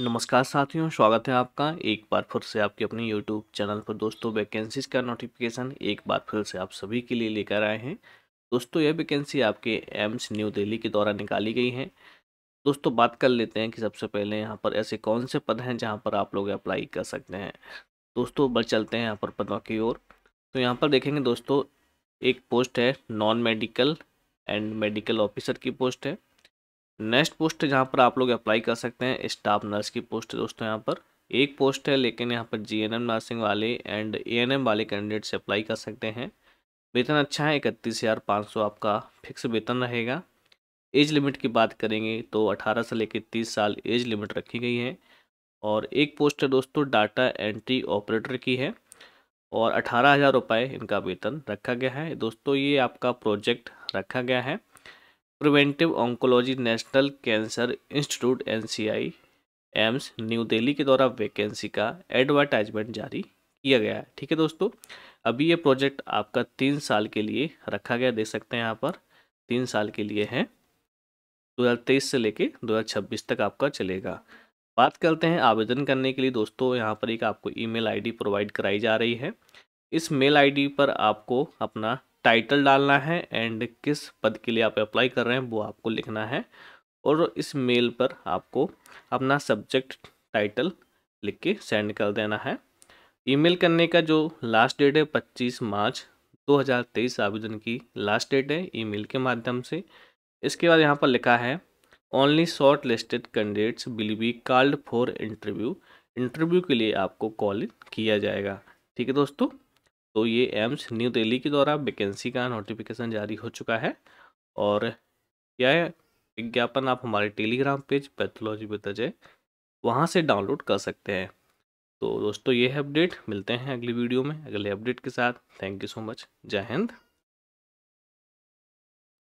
नमस्कार साथियों स्वागत है आपका एक बार फिर से आपके अपने यूट्यूब चैनल पर दोस्तों वैकेंसीज का नोटिफिकेशन एक बार फिर से आप सभी के लिए लेकर आए हैं दोस्तों यह वैकेंसी आपके एम्स न्यू दिल्ली के द्वारा निकाली गई है दोस्तों बात कर लेते हैं कि सबसे पहले यहाँ पर ऐसे कौन से पद हैं जहाँ पर आप लोग अप्लाई कर सकते हैं दोस्तों बस चलते हैं यहाँ पर पदों की ओर तो यहाँ पर देखेंगे दोस्तों एक पोस्ट है non medical and medical officer की पोस्ट है नेक्स्ट पोस्ट जहाँ पर आप लोग अप्लाई कर सकते हैं स्टाफ नर्स की पोस्ट दोस्तों यहाँ पर एक पोस्ट है लेकिन यहाँ पर जी एन एम नर्सिंग वाले एंड ए एन एम वाले कैंडिडेट्स अप्लाई कर सकते हैं वेतन अच्छा है इकतीस हज़ार पाँच सौ आपका फिक्स वेतन रहेगा एज लिमिट की बात करेंगे तो अठारह से लेकर तीस साल एज लिमिट रखी गई है और एक पोस्ट है दोस्तों डाटा एंट्री ऑपरेटर की है और अठारह हज़ार रुपये इनका वेतन रखा गया है दोस्तों ये आपका प्रोजेक्ट रखा गया है preventive oncology national cancer institute NCI AIIMS New Delhi के द्वारा वैकेंसी का एडवर्टाइजमेंट जारी किया गया है ठीक है दोस्तों अभी ये प्रोजेक्ट आपका तीन साल के लिए रखा गया देख सकते हैं यहाँ पर तीन साल के लिए है 2023 से लेके 2026 तक आपका चलेगा बात करते हैं आवेदन करने के लिए दोस्तों यहाँ पर एक आपको ईमेल आईडी प्रोवाइड कराई जा रही है इस मेल आईडी पर आपको अपना टाइटल डालना है एंड किस पद के लिए आप अप्लाई कर रहे हैं वो आपको लिखना है और इस मेल पर आपको अपना सब्जेक्ट टाइटल लिख के सेंड कर देना है ईमेल करने का जो लास्ट डेट है 25 मार्च 2023 आवेदन की लास्ट डेट है ईमेल के माध्यम से इसके बाद यहाँ पर लिखा है only short listed candidates will be called for interview interview के लिए आपको कॉल किया जाएगा ठीक है दोस्तों तो ये एम्स न्यू दिल्ली के द्वारा वैकेंसी का नोटिफिकेशन जारी हो चुका है और क्या है विज्ञापन आप हमारे Telegram page pathology with Ajay वहाँ से डाउनलोड कर सकते हैं तो दोस्तों ये है अपडेट मिलते हैं अगली वीडियो में अगले अपडेट के साथ थैंक यू सो मच जय हिंद